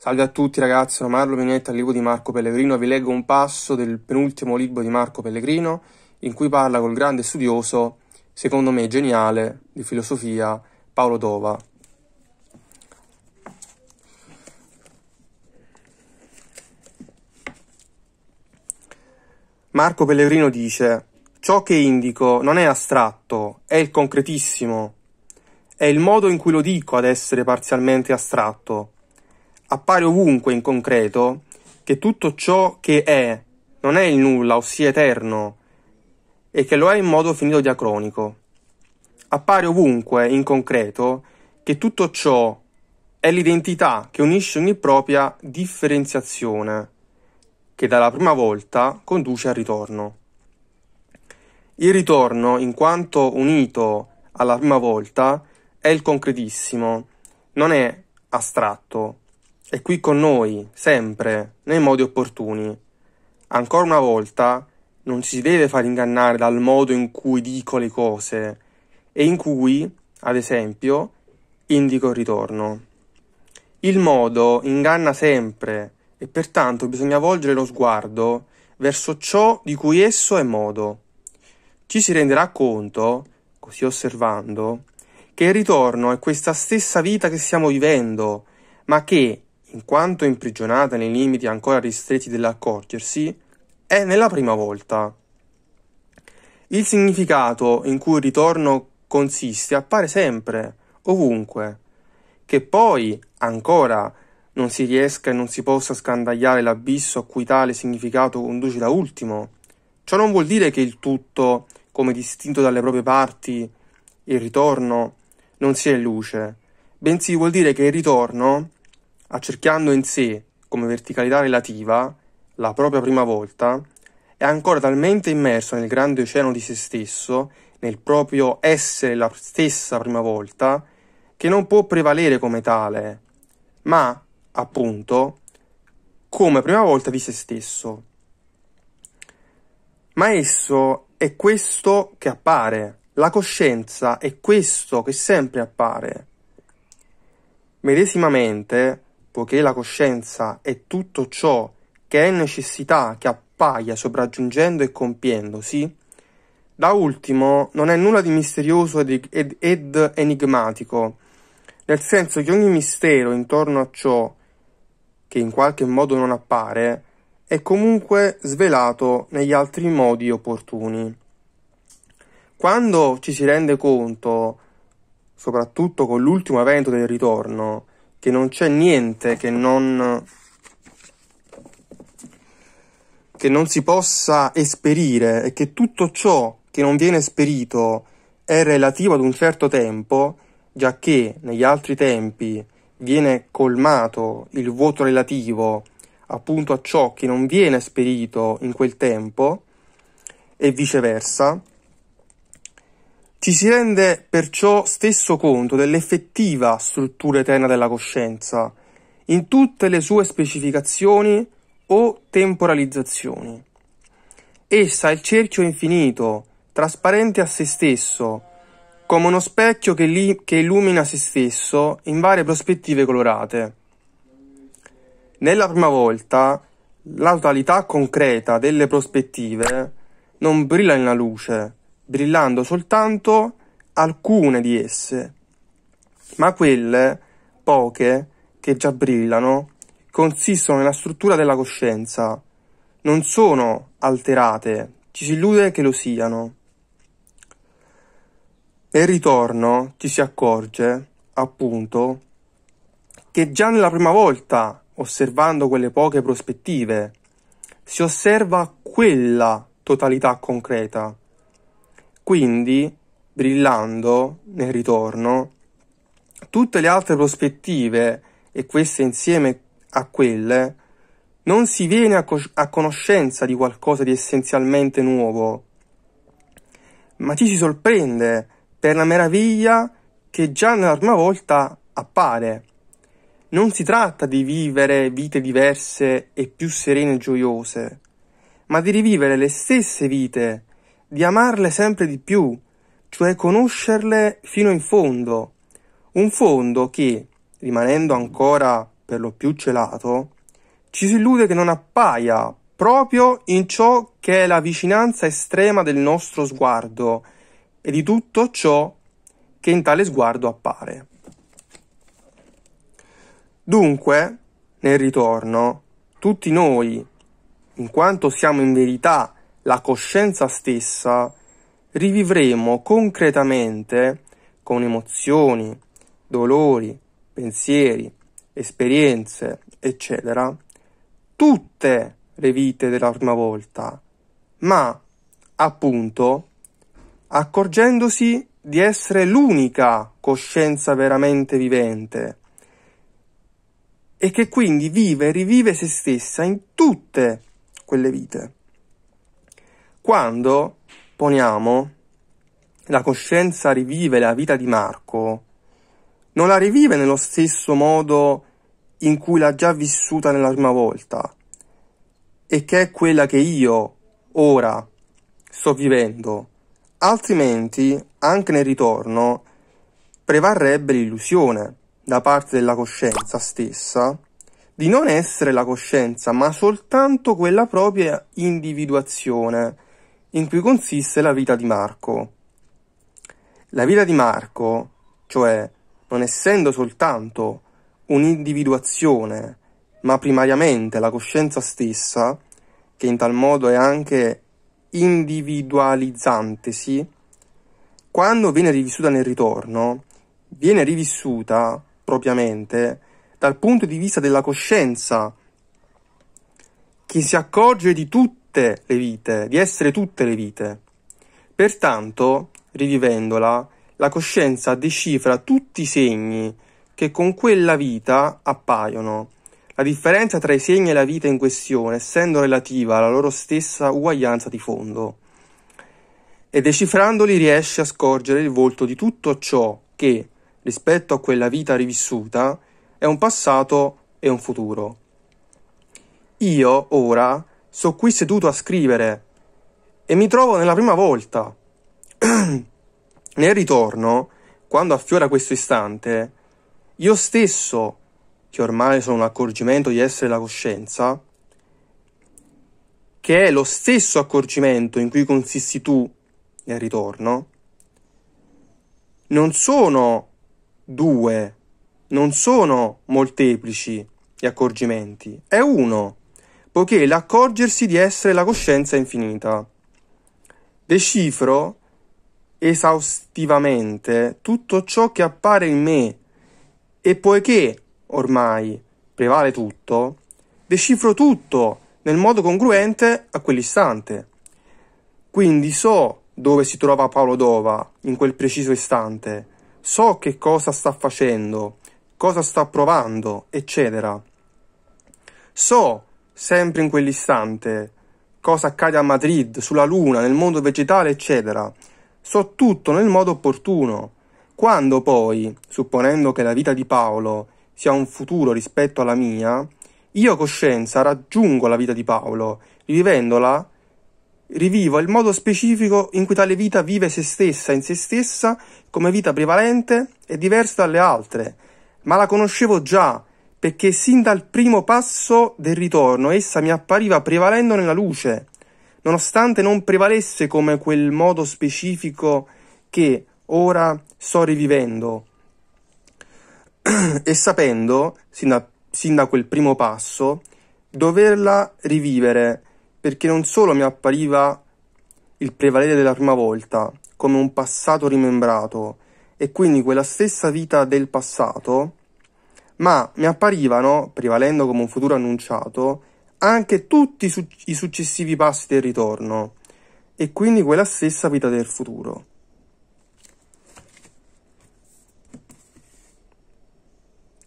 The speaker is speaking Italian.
Salve a tutti ragazzi, sono Marlo Minetti al libro di Marco Pellegrino. Vi leggo un passo del penultimo libro di Marco Pellegrino in cui parla col grande studioso, secondo me geniale, di filosofia, Paolo Dova. Marco Pellegrino dice: Ciò che indico non è astratto, è il concretissimo. È il modo in cui lo dico ad essere parzialmente astratto appare ovunque in concreto che tutto ciò che è non è il nulla, ossia eterno, e che lo è in modo finito diacronico. Appare ovunque in concreto che tutto ciò è l'identità che unisce ogni propria differenziazione, che dalla prima volta conduce al ritorno. Il ritorno, in quanto unito alla prima volta, è il concretissimo, non è astratto, è qui con noi, sempre, nei modi opportuni. Ancora una volta, non si deve far ingannare dal modo in cui dico le cose e in cui, ad esempio, indico il ritorno. Il modo inganna sempre e pertanto bisogna volgere lo sguardo verso ciò di cui esso è modo. Ci si renderà conto, così osservando, che il ritorno è questa stessa vita che stiamo vivendo, ma che in quanto imprigionata nei limiti ancora ristretti dell'accorgersi, è nella prima volta. Il significato in cui il ritorno consiste appare sempre, ovunque, che poi ancora non si riesca e non si possa scandagliare l'abisso a cui tale significato conduce da ultimo. Ciò non vuol dire che il tutto, come distinto dalle proprie parti, il ritorno, non sia in luce, bensì vuol dire che il ritorno accerchiando in sé, come verticalità relativa, la propria prima volta, è ancora talmente immerso nel grande oceano di se stesso, nel proprio essere la stessa prima volta, che non può prevalere come tale, ma, appunto, come prima volta di se stesso. Ma esso è questo che appare, la coscienza è questo che sempre appare. Medesimamente, poiché la coscienza è tutto ciò che è necessità che appaia sopraggiungendo e compiendosi, da ultimo non è nulla di misterioso ed, ed, ed enigmatico, nel senso che ogni mistero intorno a ciò che in qualche modo non appare è comunque svelato negli altri modi opportuni. Quando ci si rende conto, soprattutto con l'ultimo evento del ritorno, che non c'è niente che non, che non si possa esperire e che tutto ciò che non viene esperito è relativo ad un certo tempo, già che negli altri tempi viene colmato il vuoto relativo appunto a ciò che non viene esperito in quel tempo e viceversa, ci si rende perciò stesso conto dell'effettiva struttura eterna della coscienza, in tutte le sue specificazioni o temporalizzazioni. Essa è il cerchio infinito, trasparente a se stesso, come uno specchio che, li, che illumina se stesso in varie prospettive colorate. Nella prima volta, la totalità concreta delle prospettive non brilla nella luce, brillando soltanto alcune di esse, ma quelle, poche, che già brillano, consistono nella struttura della coscienza, non sono alterate, ci si illude che lo siano. Nel ritorno ci si accorge, appunto, che già nella prima volta, osservando quelle poche prospettive, si osserva quella totalità concreta quindi, brillando nel ritorno, tutte le altre prospettive e queste insieme a quelle, non si viene a, co- a conoscenza di qualcosa di essenzialmente nuovo, ma ci si sorprende per la meraviglia che già nella prima volta appare. Non si tratta di vivere vite diverse e più serene e gioiose, ma di rivivere le stesse vite di amarle sempre di più, cioè conoscerle fino in fondo, un fondo che, rimanendo ancora per lo più celato, ci si illude che non appaia proprio in ciò che è la vicinanza estrema del nostro sguardo e di tutto ciò che in tale sguardo appare. Dunque, nel ritorno, tutti noi, in quanto siamo in verità la coscienza stessa, rivivremo concretamente, con emozioni, dolori, pensieri, esperienze, eccetera, tutte le vite della prima volta, ma appunto accorgendosi di essere l'unica coscienza veramente vivente e che quindi vive e rivive se stessa in tutte quelle vite. Quando poniamo la coscienza rivive la vita di Marco, non la rivive nello stesso modo in cui l'ha già vissuta nella prima volta, e che è quella che io ora sto vivendo, altrimenti anche nel ritorno prevarrebbe l'illusione da parte della coscienza stessa di non essere la coscienza, ma soltanto quella propria individuazione in cui consiste la vita di Marco. La vita di Marco, cioè non essendo soltanto un'individuazione, ma primariamente la coscienza stessa, che in tal modo è anche individualizzantesi, quando viene rivissuta nel ritorno, viene rivissuta propriamente dal punto di vista della coscienza, che si accorge di tutto tutte le vite, di essere tutte le vite. Pertanto, rivivendola, la coscienza decifra tutti i segni che con quella vita appaiono. La differenza tra i segni e la vita in questione, essendo relativa alla loro stessa uguaglianza di fondo. E decifrandoli riesce a scorgere il volto di tutto ciò che, rispetto a quella vita rivissuta, è un passato e un futuro. Io, ora, Sto qui seduto a scrivere e mi trovo nella prima volta. Nel ritorno, quando affiora questo istante, io stesso, che ormai sono un accorgimento di essere la coscienza, che è lo stesso accorgimento in cui consisti tu nel ritorno, non sono due, non sono molteplici gli accorgimenti, è uno poiché l'accorgersi di essere la coscienza infinita. Decifro esaustivamente tutto ciò che appare in me e poiché ormai prevale tutto, decifro tutto nel modo congruente a quell'istante. Quindi so dove si trova Paolo Dova in quel preciso istante, so che cosa sta facendo, cosa sta provando, eccetera. So sempre in quell'istante, cosa accade a Madrid, sulla Luna, nel mondo vegetale, eccetera. So tutto nel modo opportuno. Quando poi, supponendo che la vita di Paolo sia un futuro rispetto alla mia, io coscienza raggiungo la vita di Paolo, rivivendola, rivivo il modo specifico in cui tale vita vive se stessa in se stessa come vita prevalente e diversa dalle altre, ma la conoscevo già, perché sin dal primo passo del ritorno essa mi appariva prevalendo nella luce, nonostante non prevalesse come quel modo specifico che ora sto rivivendo. e sapendo, sin da, sin da quel primo passo, doverla rivivere, perché non solo mi appariva il prevalere della prima volta, come un passato rimembrato, e quindi quella stessa vita del passato, ma mi apparivano, prevalendo come un futuro annunciato, anche tutti i successivi passi del ritorno, e quindi quella stessa vita del futuro.